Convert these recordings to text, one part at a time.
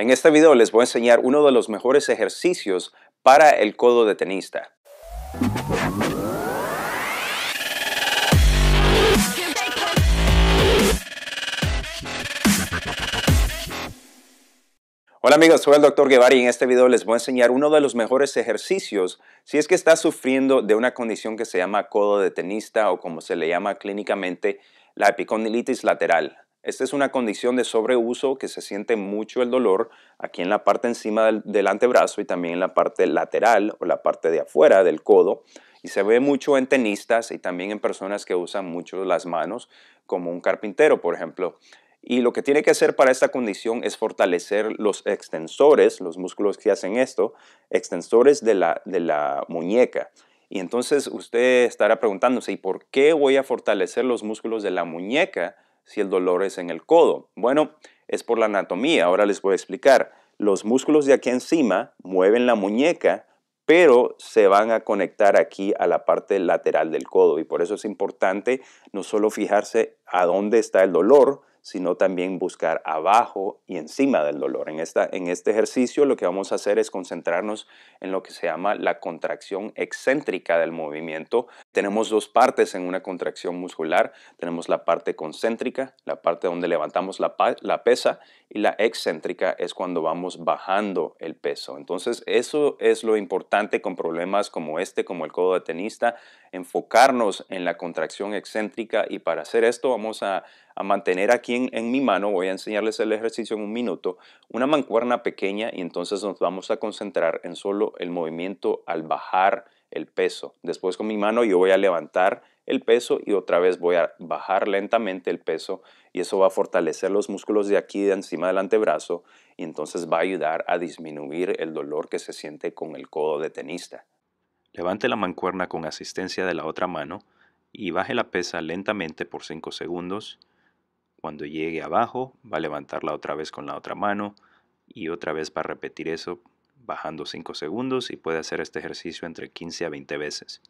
En este video les voy a enseñar uno de los mejores ejercicios para el codo de tenista. Hola amigos, soy el Dr. Guevara y en este video les voy a enseñar uno de los mejores ejercicios si es que está sufriendo de una condición que se llama codo de tenista o como se le llama clínicamente la epicondilitis lateral. Esta es una condición de sobreuso que se siente mucho el dolor aquí en la parte encima del, antebrazo y también en la parte lateral o la parte de afuera del codo. Y se ve mucho en tenistas y también en personas que usan mucho las manos, como un carpintero, por ejemplo. Y lo que tiene que hacer para esta condición es fortalecer los extensores, los músculos que hacen esto, extensores de la, de la muñeca. Y entonces usted estará preguntándose, ¿y por qué voy a fortalecer los músculos de la muñeca? si el dolor es en el codo? Bueno, es por la anatomía, ahora les voy a explicar. Los músculos de aquí encima mueven la muñeca, pero se van a conectar aquí a la parte lateral del codo y por eso es importante no solo fijarse a dónde está el dolor, sino también buscar abajo y encima del dolor. En, esta, en este ejercicio lo que vamos a hacer es concentrarnos en lo que se llama la contracción excéntrica del movimiento. Tenemos dos partes en una contracción muscular. Tenemos la parte concéntrica, la parte donde levantamos la, la pesa, y la excéntrica es cuando vamos bajando el peso. Entonces eso es lo importante con problemas como este, como el codo de tenista, enfocarnos en la contracción excéntrica y para hacer esto vamos a a mantener aquí en, en, mi mano, voy a enseñarles el ejercicio en un minuto, una mancuerna pequeña y entonces nos vamos a concentrar en solo el movimiento al bajar el peso. Después con mi mano yo voy a levantar el peso y otra vez voy a bajar lentamente el peso y eso va a fortalecer los músculos de aquí de encima del antebrazo y entonces va a ayudar a disminuir el dolor que se siente con el codo de tenista. Levante la mancuerna con asistencia de la otra mano y baje la pesa lentamente por 5 segundos cuando llegue abajo, va a levantarla otra vez con la otra mano y otra vez va a repetir eso bajando 5 segundos y puede hacer este ejercicio entre 15 a 20 veces.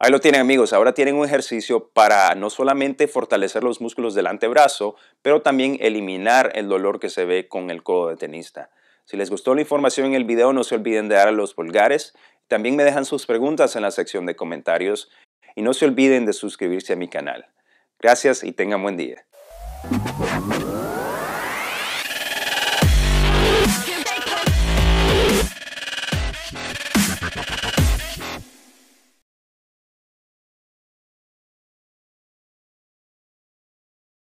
Ahí lo tienen amigos, ahora tienen un ejercicio para no solamente fortalecer los músculos del antebrazo, pero también eliminar el dolor que se ve con el codo de tenista. Si les gustó la información en el video, no se olviden de dar a los pulgares. También me dejan sus preguntas en la sección de comentarios y no se olviden de suscribirse a mi canal. Gracias y tengan buen día.